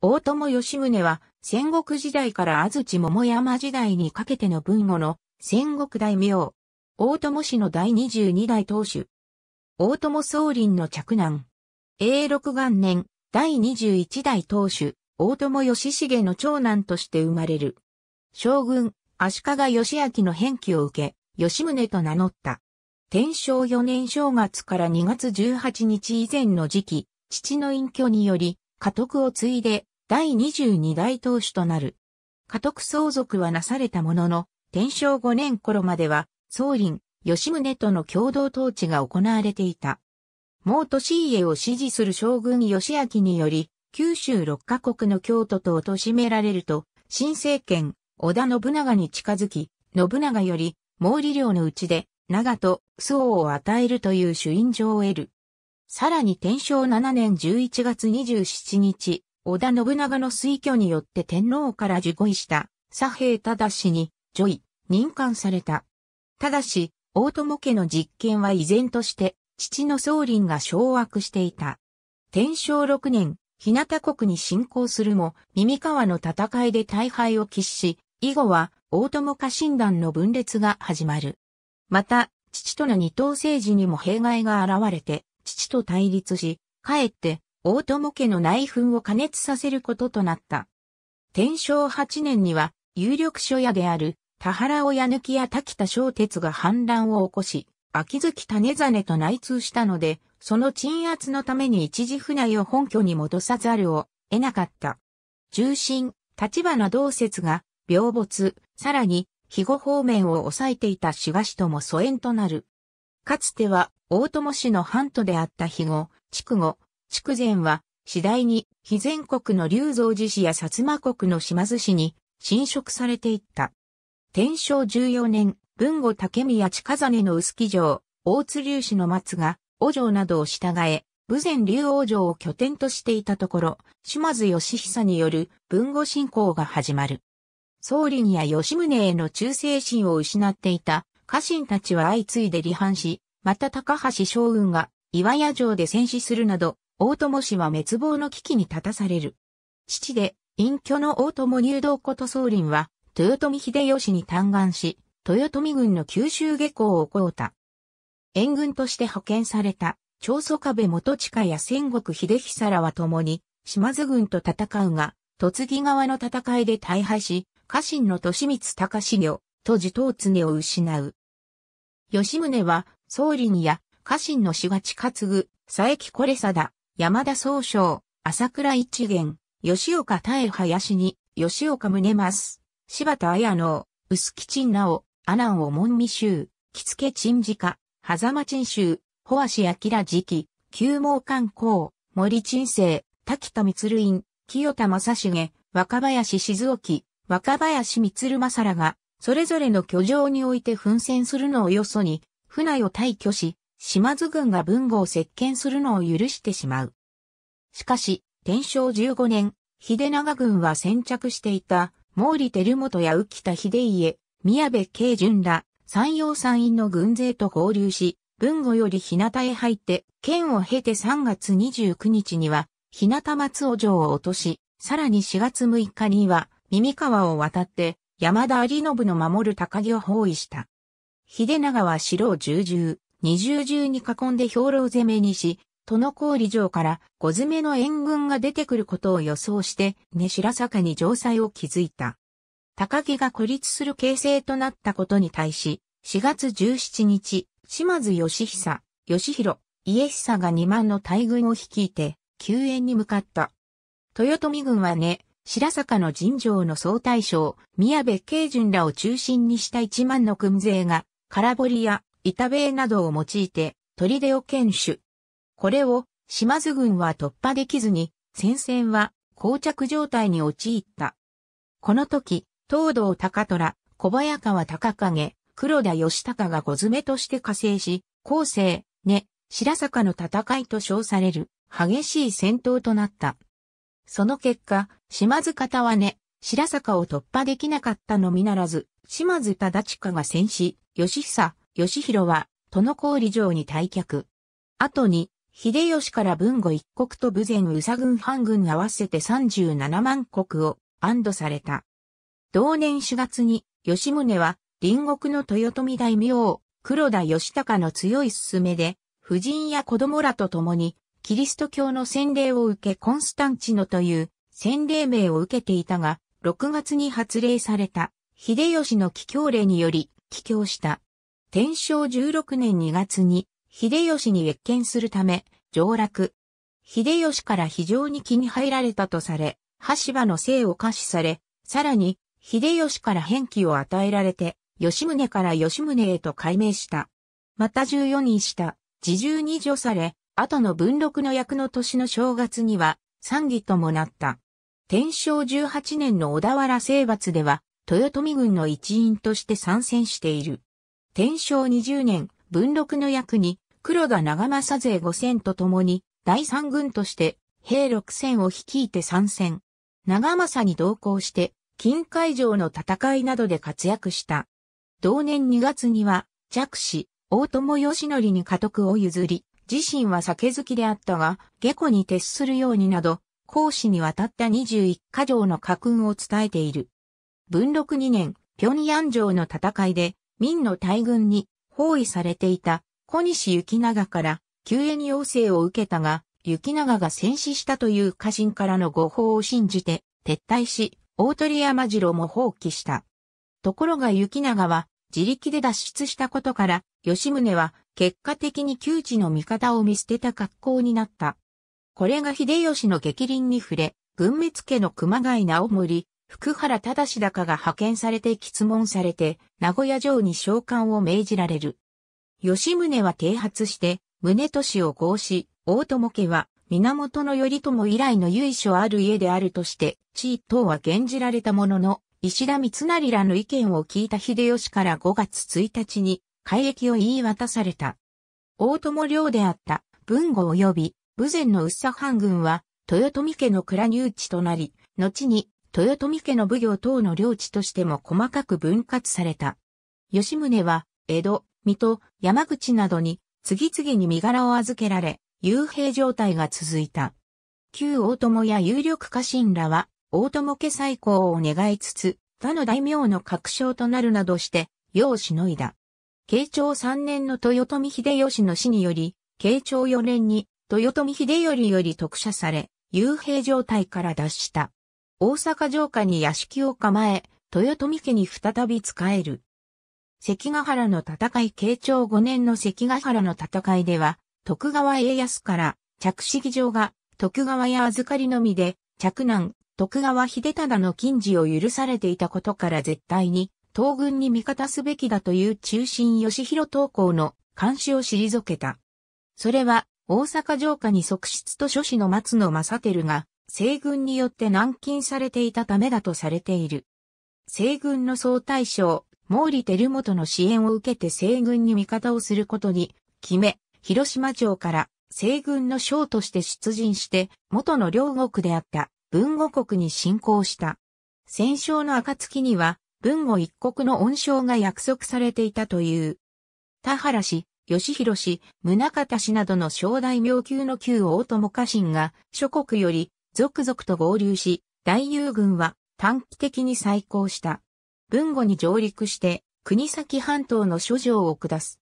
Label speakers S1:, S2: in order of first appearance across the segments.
S1: 大友義宗は戦国時代から安土桃山時代にかけての文後の戦国大名。大友氏の第22代当主。大友宗麟の嫡男。永禄元年、第21代当主、大友義重の長男として生まれる。将軍、足利義明の返記を受け、義宗と名乗った。天正4年正月から2月18日以前の時期、父の隠居により、家督を継いで第22代当主となる。家督相続はなされたものの、天正5年頃までは、宗林、吉宗との共同統治が行われていた。毛利家を支持する将軍義明により、九州6カ国の京都と貶められると、新政権、織田信長に近づき、信長より、毛利領のうちで、長と、周を与えるという主因状を得る。さらに天正7年11月27日、織田信長の推挙によって天皇から受護した左平忠氏に、ョ位、任官された。ただし、大友家の実権は依然として、父の総林が掌握していた。天正6年、日向国に侵攻するも、耳川の戦いで大敗を喫し、以後は、大友家臣団の分裂が始まる。また、父との二等政治にも弊害が現れて、父と対立し、かえって、大友家の内紛を加熱させることとなった。天正八年には、有力書屋である、田原親抜きや滝田小鉄が反乱を起こし、秋月種真と内通したので、その鎮圧のために一時府内を本拠に戻さざるを得なかった。重臣、立花同説が、病没、さらに、肥後方面を抑えていた志賀氏とも疎遠となる。かつては、大友氏の半都であった肥後、筑後、筑前は、次第に、非全国の龍造寺市や薩摩国の島津市に、侵食されていった。天正14年、文後竹宮近実の臼木城、大津竜氏の松が、王城などを従え、武前竜王城を拠点としていたところ、島津義久による文後侵攻が始まる。総理や吉宗への忠誠心を失っていた家臣たちは相次いで離反し、また高橋将軍が岩屋城で戦死するなど、大友氏は滅亡の危機に立たされる。父で、隠居の大友入道こと総林は、豊臣秀吉に嘆願し、豊臣軍の九州下校を行うた。援軍として派遣された、長宗壁元親や戦国秀久らは共に、島津軍と戦うが、突木側の戦いで大敗し、家臣の利光隆行と地頭常を失う。吉宗は総理にや、家臣の志が地担ぐ、佐伯これさだ、山田総将、朝倉一元、吉岡江林に、吉岡宗ます、柴田綾乃、臼木鎮直、阿南を門未州、木付鎮次家、狭間陳州、保足明時期、旧毛観光、森鎮生、滝田光院、清田正重、若林静沖、若林光正らが、それぞれの居城において奮戦するのをよそに、船を退去し、島津軍が文豪を接見するのを許してしまう。しかし、天正15年、秀長軍は先着していた、毛利輝元や浮田秀家、宮部慶順ら、山陽山院の軍勢と合流し、文後より日向へ入って、県を経て3月29日には、日向松尾城を落とし、さらに4月6日には、耳川を渡って、山田有信の守る高木を包囲した。秀長は城を十重、二重重に囲んで兵糧攻めにし、の氷城から小詰めの援軍が出てくることを予想して、根白坂に城塞を築いた。高木が孤立する形勢となったことに対し、4月17日、島津義久、義弘、家久が2万の大軍を率いて、救援に向かった。豊臣軍はね、白坂の尋常の総大将、宮部慶順らを中心にした1万の軍勢が、空堀や板塀などを用いて、砦を堅守。これを島津軍は突破できずに、戦線は膠着状態に陥った。この時、東道高虎、小早川高影、黒田義高が小詰めとして加勢し、後世、ね、白坂の戦いと称される激しい戦闘となった。その結果、島津方はね、白坂を突破できなかったのみならず、島津忠親が戦死、吉久、吉弘は、殿氷城に退却。後に、秀吉から文後一国と武前宇佐軍半軍合わせて37万国を安堵された。同年4月に、吉宗は、隣国の豊臣大名、黒田義高の強い勧めで、夫人や子供らと共に、キリスト教の洗礼を受けコンスタンチノという洗礼名を受けていたが、6月に発令された秀吉の帰郷令により、帰郷した。天正16年2月に、秀吉に越見するため、上洛。秀吉から非常に気に入られたとされ、橋場の姓を可視され、さらに、秀吉から返記を与えられて、吉宗から吉宗へと改名した。また14人した、自重に除され、後の文禄の役の年の正月には、参議ともなった。天正18年の小田原征伐では、豊臣軍の一員として参戦している。天正20年、文禄の役に、黒田長政勢5000と共に、第三軍として、兵六千を率いて参戦。長政に同行して、近海上の戦いなどで活躍した。同年2月には、弱子、大友義則に家督を譲り、自身は酒好きであったが、下戸に徹するようになど、講師にわたった21箇条の家訓を伝えている。文禄2年、平壌城の戦いで、明の大軍に包囲されていた小西行長から救援要請を受けたが、行長が戦死したという家臣からの誤報を信じて撤退し、大鳥山城も放棄した。ところが行長は自力で脱出したことから、吉宗は結果的に窮地の味方を見捨てた格好になった。これが秀吉の激凛に触れ、軍滅家の熊谷直盛、福原忠高が派遣されて喫問されて、名古屋城に召喚を命じられる。吉宗は啓発して、宗俊を合し、大友家は、源頼朝以来の由緒ある家であるとして、地位等は厳じられたものの、石田三成らの意見を聞いた秀吉から5月1日に、改易を言い渡された。大友領であった文豪及び武前の宇佐藩軍は、豊臣家の蔵入地となり、後に豊臣家の奉行等の領地としても細かく分割された。吉宗は、江戸、水戸、山口などに、次々に身柄を預けられ、幽閉状態が続いた。旧大友や有力家臣らは、大友家再興を願いつつ、他の大名の確証となるなどして、世をしのいだ。慶長3年の豊臣秀吉の死により、慶長4年に豊臣秀頼より特赦され、幽閉状態から脱した。大阪城下に屋敷を構え、豊臣家に再び仕える。関ヶ原の戦い慶長5年の関ヶ原の戦いでは、徳川家康から着式場が徳川や預かりのみで、着難、徳川秀忠の禁止を許されていたことから絶対に、東軍に味方すべきだという中心義弘投稿の監視を退けた。それは、大阪城下に側室と諸子の松野正輝が、西軍によって軟禁されていたためだとされている。西軍の総大将、毛利輝元の支援を受けて西軍に味方をすることに決め、広島城から西軍の将として出陣して、元の両国であった文後国に侵攻した。戦勝の暁には、文後一国の恩賞が約束されていたという。田原氏、吉弘氏、宗方氏などの正大名級の旧大友家臣が諸国より続々と合流し、大友軍は短期的に再興した。文後に上陸して、国崎半島の諸城を下す。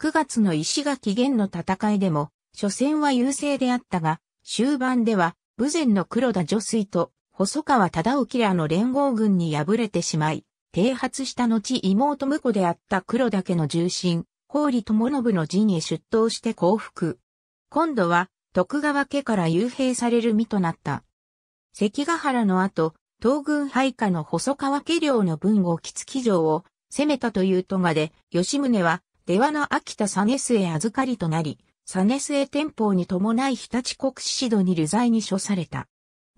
S1: 9月の石垣源の戦いでも、初戦は優勢であったが、終盤では、武前の黒田助水と、細川忠興らの連合軍に敗れてしまい、停発した後妹婿であった黒田家の重臣、法理友信の陣へ出頭して降伏。今度は、徳川家から幽閉される身となった。関ヶ原の後、東軍配下の細川家領の分を木月城を攻めたというがで、吉宗は、出羽の秋田ス末預かりとなり、ス末天保に伴い日立国指度に流罪に処された。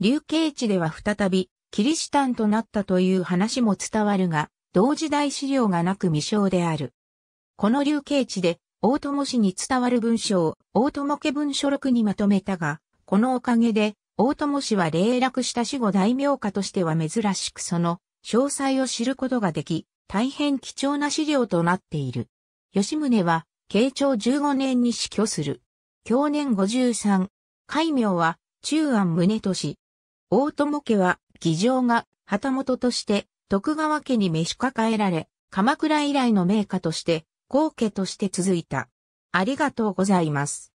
S1: 流刑地では再び、キリシタンとなったという話も伝わるが、同時代資料がなく未詳である。この流刑地で、大友氏に伝わる文章を大友家文書録にまとめたが、このおかげで、大友氏は霊落した死後大名家としては珍しくその詳細を知ることができ、大変貴重な資料となっている。吉宗は、慶長15年に死去する。去年53。戒名は、中安宗俊。大友家は、議場が、旗本として、徳川家に召し抱えられ、鎌倉以来の名家として、後家として続いた。ありがとうございます。